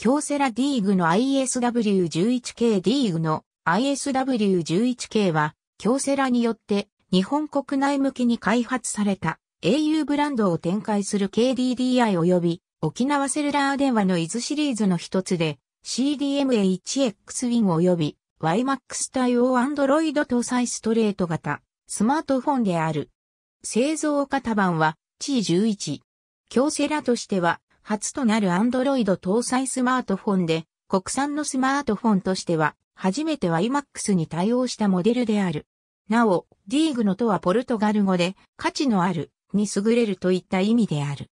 京セラ D グの ISW11K D グの ISW11K は、京セラによって日本国内向けに開発された au ブランドを展開する KDDI 及び沖縄セルラー電話の伊豆シリーズの一つで CDMA1X Win 及び YMAX 対応 Android 搭載ストレート型スマートフォンである。製造型版は T11。京セラとしては初となるアンドロイド搭載スマートフォンで、国産のスマートフォンとしては、初めては iMAX に対応したモデルである。なお、ディーグのとはポルトガル語で、価値のある、に優れるといった意味である。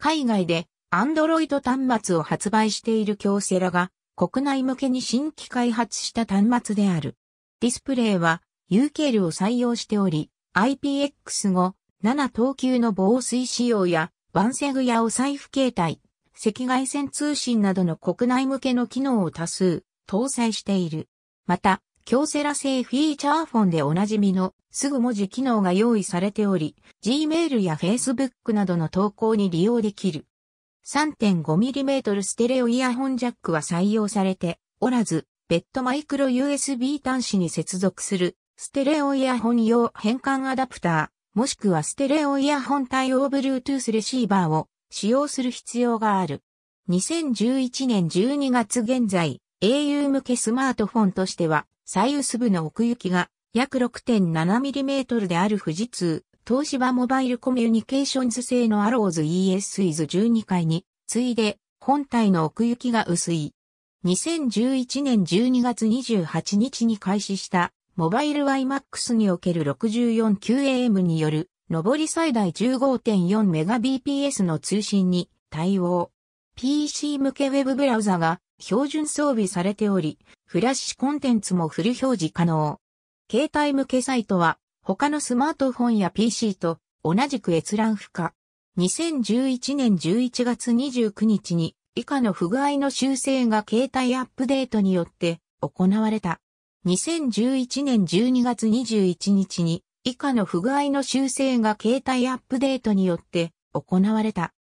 海外で、アンドロイド端末を発売している京セラが、国内向けに新規開発した端末である。ディスプレイは、UKL を採用しており、IPX5、7等級の防水仕様や、ワンセグやお財布携帯、赤外線通信などの国内向けの機能を多数搭載している。また、京セラ製フィーチャーフォンでおなじみのすぐ文字機能が用意されており、Gmail や Facebook などの投稿に利用できる。3.5mm ステレオイヤホンジャックは採用されておらず、別途マイクロ USB 端子に接続するステレオイヤホン用変換アダプター。もしくはステレオイヤホン対応 Bluetooth レシーバーを使用する必要がある。2011年12月現在、au 向けスマートフォンとしては、最薄部の奥行きが約 6.7mm である富士通、東芝モバイルコミュニケーションズ製のアローズ ES スイズ12階に、次いで、本体の奥行きが薄い。2011年12月28日に開始したモバイル iMAX における 64QAM による、上り最大 15.4Mbps の通信に対応。PC 向けウェブブラウザが標準装備されており、フラッシュコンテンツもフル表示可能。携帯向けサイトは、他のスマートフォンや PC と同じく閲覧不可。2011年11月29日に以下の不具合の修正が携帯アップデートによって行われた。2011年12月21日に以下の不具合の修正が携帯アップデートによって行われた。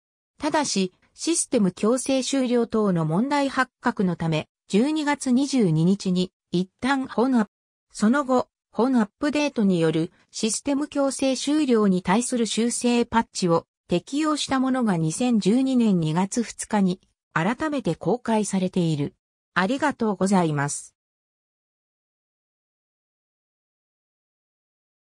ただし、システム強制終了等の問題発覚のため、12月22日に一旦本アップ、その後、本アップデートによるシステム強制終了に対する修正パッチを適用したものが2012年2月2日に改めて公開されている。ありがとうございます。